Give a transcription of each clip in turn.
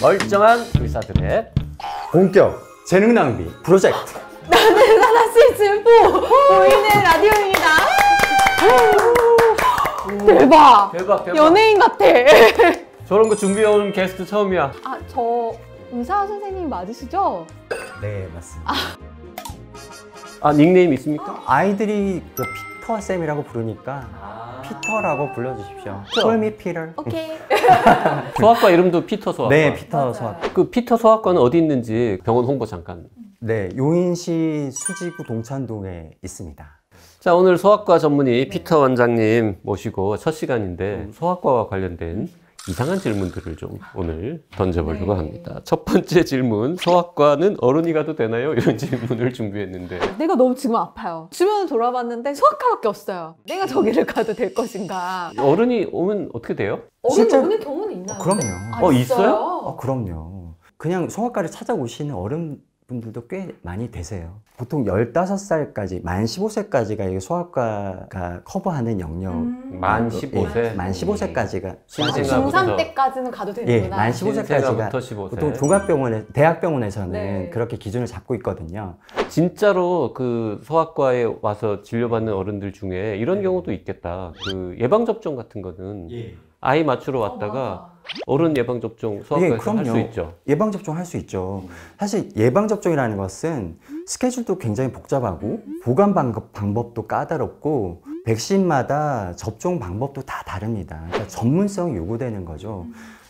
멀쩡한 의사들의 본격 재능 낭비 프로젝트 나는 하나 시즌 4 보이는 라디오입니다 대박. 대박 대박 연예인 같아 저런 거 준비해온 게스트 처음이야 아 저 의사 선생님 맞으시죠? 네 맞습니다 아, 아 닉네임 있습니까? 아이들이 그 피터쌤이라고 부르니까 아 피터라고 불러주십시오 콜미 아. 피터 오케이 소아과 이름도 피터 소아과 네 피터 소아과 그 피터 소아과는 어디 있는지 병원 홍보 잠깐 네 용인시 수지구 동천동에 있습니다 자 오늘 소아과 전문의 피터 원장님 모시고 첫 시간인데 음. 소아과와 관련된 이상한 질문들을 좀 오늘 던져보려고 네. 합니다. 첫 번째 질문, 소아과는 어른이 가도 되나요? 이런 질문을 준비했는데. 내가 너무 지금 아파요. 주변을 돌아봤는데 소아과밖에 없어요. 내가 저기를 가도 될 것인가. 어른이 오면 어떻게 돼요? 어른이 진짜... 오는 경우는 있나요? 어, 그럼요. 아, 어, 있어요? 어, 그럼요. 그냥 소아과를 찾아오시는 어른 분들도 꽤 많이 되세요. 보통 15살까지, 만 15세까지가 소아과가 커버하는 영역. 음. 만 15세? 예, 예, 만 15세까지가. 음. 중3 때까지는 가도 되는구나. 예, 만 15세까지가. 15세. 보통 종합병원에, 대학병원에서는 네. 그렇게 기준을 잡고 있거든요. 진짜로 그 소아과에 와서 진료받는 어른들 중에 이런 네. 경우도 있겠다. 그 예방접종 같은 거는 예. 아이 맞추러 어, 왔다가 어, 어른 예방 접종 소아과에서 예, 할수 있죠. 예방 접종 할 수 있죠. 사실 예방 접종이라는 것은 스케줄도 굉장히 복잡하고 보관 방법도 까다롭고 백신마다 접종 방법도 다 다릅니다. 그러니까 전문성이 요구되는 거죠.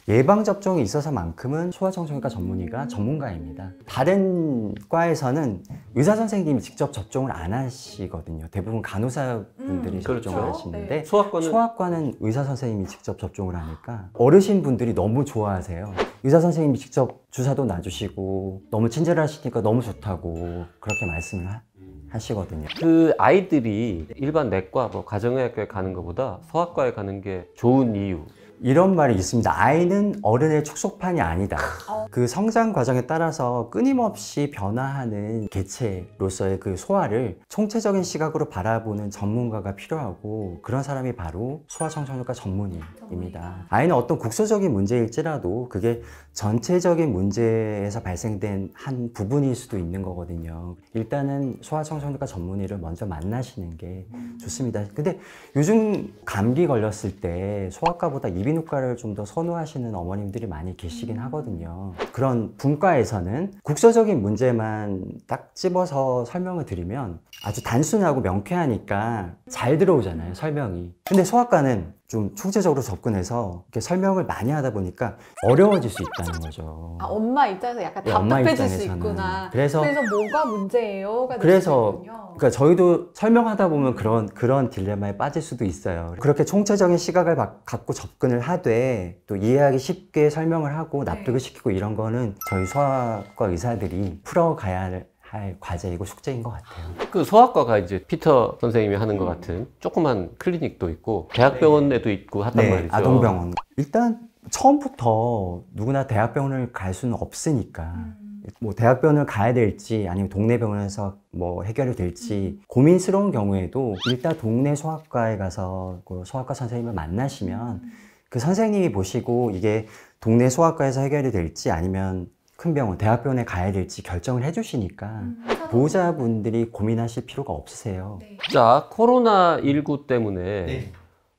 예방접종에 있어서만큼은 소아청소년과 전문의가 음. 전문가입니다. 다른 과에서는 의사선생님이 직접 접종을 안 하시거든요. 대부분 간호사분들이 음, 접종을 그렇죠. 하시는데 네. 소아과는... 소아과는 의사선생님이 직접 접종을 하니까 어르신분들이 너무 좋아하세요. 의사선생님이 직접 주사도 놔주시고 너무 친절하시니까 너무 좋다고 그렇게 말씀을 하, 하시거든요. 그 아이들이 일반 내과, 뭐 가정의학과에 가는 것보다 서학과에 가는 게 좋은 이유. 이런 말이 있습니다. 아이는 어른의 촉촉판이 아니다. 아, 그 성장 과정에 따라서 끊임없이 변화하는 개체로서의 그소화를 총체적인 시각으로 바라보는 전문가가 필요하고 그런 사람이 바로 소아청소년과 전문의입니다. 아이는 어떤 국소적인 문제일지라도 그게 전체적인 문제에서 발생된 한 부분일 수도 있는 거거든요. 일단은 소아청소년과 전문의를 먼저 만나시는 게 음. 좋습니다. 근데 요즘 감기 걸렸을 때 소아과보다 이비인후과를 좀 더 선호하시는 어머님들이 많이 계시긴 음. 하거든요. 그런 분과에서는 국소적인 문제만 딱 집어서 설명을 드리면 아주 단순하고 명쾌하니까 잘 들어오잖아요 설명이 근데 소아과는 좀 총체적으로 접근해서 이렇게 설명을 많이 하다 보니까 어려워질 수 있다는 거죠. 아, 엄마 입장에서 약간 네, 답답해질 수 있구나. 그래서 그래서 뭐가 문제예요 그래서 그러니까 저희도 설명하다 보면 그런 그런 딜레마에 빠질 수도 있어요. 그렇게 총체적인 시각을 바- 갖고 접근을 하되 또 이해하기 쉽게 설명을 하고 납득을 네. 시키고 이런 거는 저희 소아과 의사들이 풀어가야 할할 과제이고 숙제인 것 같아요. 그 소아과가 이제 피터 선생님이 하는 것 음. 같은 조그만 클리닉도 있고 대학병원에도 있고 하단 네, 말이죠. 아동병원. 일단 처음부터 누구나 대학병원을 갈 수는 없으니까 음. 뭐 대학병원을 가야 될지 아니면 동네 병원에서 뭐 해결이 될지 음. 고민스러운 경우에도 일단 동네 소아과에 가서 그 소아과 선생님을 만나시면 음. 그 선생님이 보시고 이게 동네 소아과에서 해결이 될지 아니면 큰 병원, 대학병원에 가야 될지 결정을 해주시니까 음. 보호자분들이 고민하실 필요가 없으세요. 네. 자, 코로나19 때문에 네.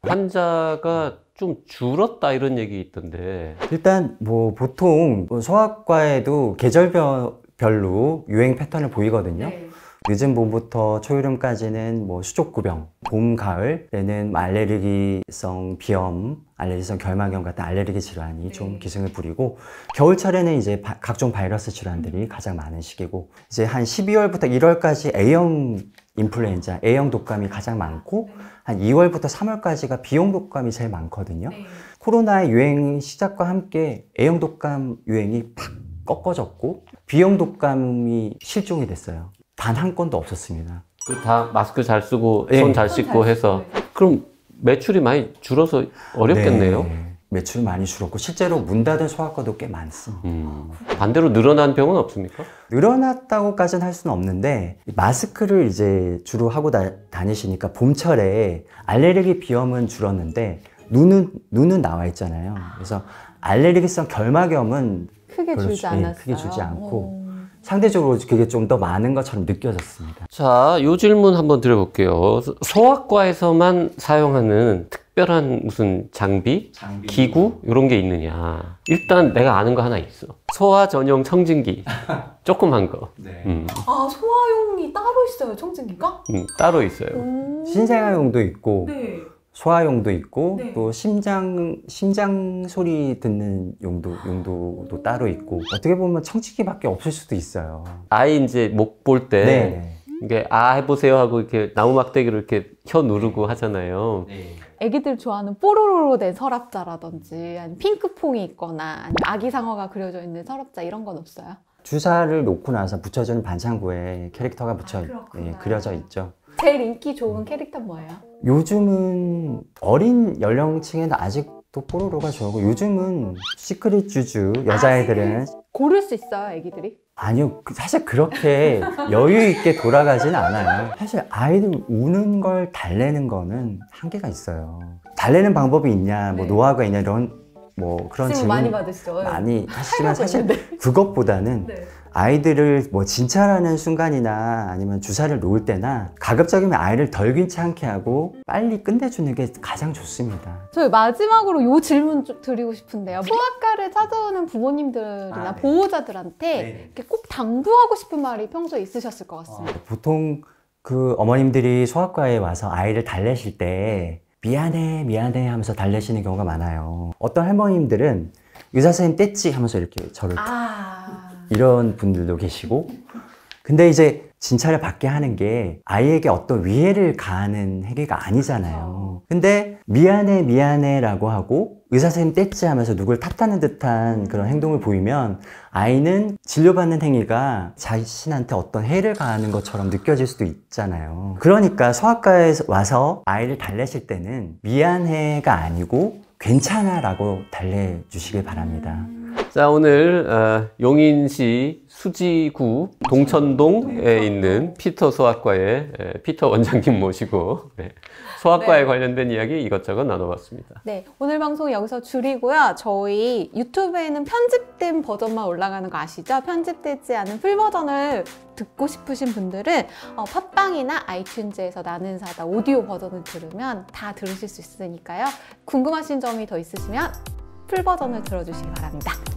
환자가 좀 줄었다 이런 얘기 있던데 일단 뭐 보통 소아과에도 계절별로 유행 패턴을 보이거든요. 네. 늦은 봄부터 초여름까지는 뭐 수족구병, 봄, 가을 때는 뭐 알레르기성 비염, 알레르기성 결막염 같은 알레르기 질환이 네. 좀 기승을 부리고 겨울철에는 이제 바, 각종 바이러스 질환들이 가장 많은 시기고 이제 한 12월부터 1월까지 A형 인플루엔자, A형 독감이 가장 많고 네. 한 2월부터 3월까지가 B형 독감이 제일 많거든요. 네. 코로나의 유행 시작과 함께 A형 독감 유행이 팍 꺾어졌고 B형 독감이 실종이 됐어요. 단한 건도 없었습니다. 그 다 마스크 잘 쓰고 네. 예. 손잘 씻고 해서 그럼 매출이 많이 줄어서 어렵겠네요. 네. 매출 많이 줄었고 실제로 문 닫은 소아과도 꽤많습 음. 반대로 늘어난 병은 없습니까? 늘어났다고까지는 할 수는 없는데 마스크를 이제 주로 하고 다, 다니시니까 봄철에 알레르기 비염은 줄었는데 눈은 눈은 나와 있잖아요. 그래서 알레르기성 결막염은 크게 줄지 예, 않았어요. 네, 크게 줄지 않고 오. 상대적으로 그게 좀 더 많은 것처럼 느껴졌습니다. 자, 요 질문 한번 드려볼게요. 소아과에서만 사용하는 특별한 무슨 장비, 장비. 기구 이런 게 있느냐? 일단 내가 아는 거 하나 있어. 소아 전용 청진기. 조그만 거. 네. 음. 아 소화용이 따로 있어요 청진기가? 음, 따로 있어요. 신생아용도 있고 네. 소화용도 있고 네. 또 심장 심장 소리 듣는 용도 아. 용도도 따로 있고 어떻게 보면 청취기밖에 없을 수도 있어요. 아이 이제 목 볼때 네, 네. 이게 아 해보세요 하고 이렇게 나무 막대기로 이렇게 혀 누르고 네. 하잖아요. 네. 애기들 좋아하는 뽀로로로 된 서랍자라든지 핑크퐁이 있거나 아 아기 상어가 그려져 있는 서랍자 이런 건 없어요? 주사를 놓고 나서 붙여주는 반창고에 캐릭터가 붙여 아, 예, 그려져 있죠. 제일 인기 좋은 캐릭터 뭐예요? 요즘은 어린 연령층에는 아직도 뽀로로가 좋아고 요즘은 시크릿 주주 아, 여자애들은 고를 수 있어요 애기들이? 아니요 그 사실 그렇게 여유 있게 돌아가진 않아요 사실 아이들 우는 걸 달래는 거는 한계가 있어요 달래는 방법이 있냐 뭐 네. 노하우가 있냐 이런 뭐 그런 질문 많이 받으시죠? 네. 많이 하지만 사실 그것보다는 네. 아이들을 뭐 진찰하는 순간이나 아니면 주사를 놓을 때나 가급적이면 아이를 덜 귀찮게 하고 빨리 끝내주는 게 가장 좋습니다. 저희 마지막으로 요 질문 드리고 싶은데요. 소아과를 찾아오는 부모님들이나 아, 네. 보호자들한테 네. 이렇게 꼭 당부하고 싶은 말이 평소에 있으셨을 것 같습니다. 어, 보통 그 어머님들이 소아과에 와서 아이를 달래실 때 미안해 미안해 하면서 달래시는 경우가 많아요 어떤 할머님들은 의사 선생님 뗐지 하면서 이렇게 저를 아... 이런 분들도 계시고 근데 이제 진찰을 받게 하는 게 아이에게 어떤 위해를 가하는 행위가 아니잖아요. 그렇죠. 근데 미안해 미안해 라고 하고 의사 선생님 뗐지 하면서 누굴 탓하는 듯한 음. 그런 행동을 보이면 아이는 진료받는 행위가 자신한테 어떤 해를 가하는 것처럼 느껴질 수도 있잖아요. 그러니까 소아과에 와서 아이를 달래실 때는 미안해가 아니고 괜찮아 라고 달래주시길 바랍니다. 음. 자 오늘 어, 용인시 수지구 동천동에 있는 피터 소아과의 피터 원장님 모시고 네, 소아과에 네. 관련된 이야기 이것저것 나눠봤습니다. 네 오늘 방송 여기서 줄이고요. 저희 유튜브에는 편집된 버전만 올라가는 거 아시죠? 편집되지 않은 풀 버전을 듣고 싶으신 분들은 어, 팟빵이나 아이튠즈에서 나는 사다 오디오 버전을 들으면 다 들으실 수 있으니까요. 궁금하신 점이 더 있으시면 풀 버전을 들어주시기 바랍니다.